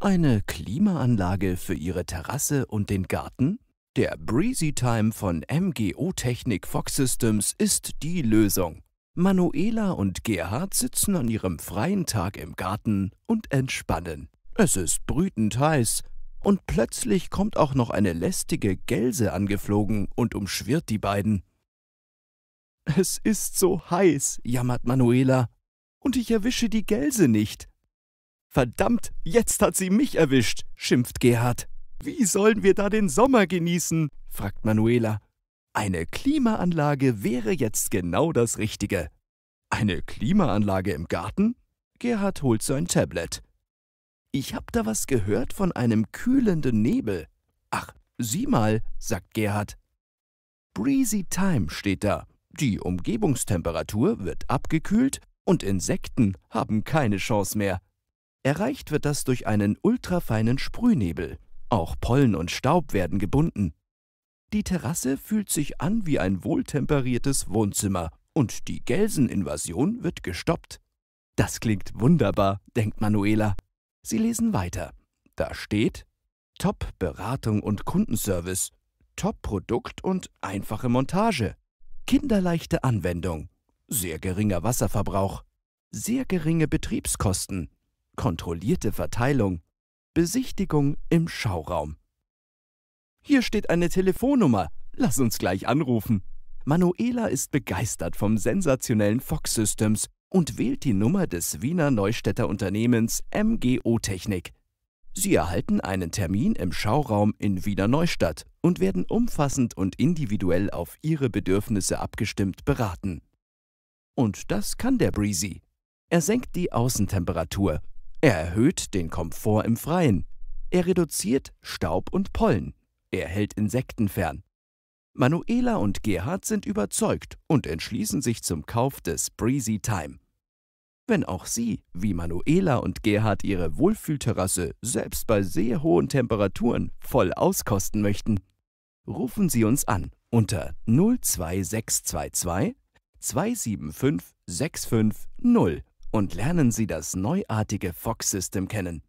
Eine Klimaanlage für Ihre Terrasse und den Garten? Der Breezy Time von MGO Technik Fox Systems ist die Lösung. Manuela und Gerhard sitzen an ihrem freien Tag im Garten und entspannen. Es ist brütend heiß und plötzlich kommt auch noch eine lästige Gelse angeflogen und umschwirrt die beiden. Es ist so heiß, jammert Manuela, und ich erwische die Gelse nicht, Verdammt, jetzt hat sie mich erwischt, schimpft Gerhard. Wie sollen wir da den Sommer genießen? fragt Manuela. Eine Klimaanlage wäre jetzt genau das Richtige. Eine Klimaanlage im Garten? Gerhard holt sein Tablet. Ich hab da was gehört von einem kühlenden Nebel. Ach, sieh mal, sagt Gerhard. Breezy Time steht da. Die Umgebungstemperatur wird abgekühlt und Insekten haben keine Chance mehr. Erreicht wird das durch einen ultrafeinen Sprühnebel. Auch Pollen und Staub werden gebunden. Die Terrasse fühlt sich an wie ein wohltemperiertes Wohnzimmer und die Gelseninvasion wird gestoppt. Das klingt wunderbar, denkt Manuela. Sie lesen weiter. Da steht Top-Beratung und Kundenservice, Top-Produkt und einfache Montage, kinderleichte Anwendung, sehr geringer Wasserverbrauch, sehr geringe Betriebskosten, kontrollierte Verteilung, Besichtigung im Schauraum. Hier steht eine Telefonnummer, lass uns gleich anrufen. Manuela ist begeistert vom sensationellen Fox Systems und wählt die Nummer des Wiener Neustädter Unternehmens MGO Technik. Sie erhalten einen Termin im Schauraum in Wiener Neustadt und werden umfassend und individuell auf Ihre Bedürfnisse abgestimmt beraten. Und das kann der Breezy. Er senkt die Außentemperatur, er erhöht den Komfort im Freien. Er reduziert Staub und Pollen. Er hält Insekten fern. Manuela und Gerhard sind überzeugt und entschließen sich zum Kauf des Breezy Time. Wenn auch Sie, wie Manuela und Gerhard, Ihre Wohlfühlterrasse selbst bei sehr hohen Temperaturen voll auskosten möchten, rufen Sie uns an unter 02622 275 650 und lernen Sie das neuartige Fox System kennen.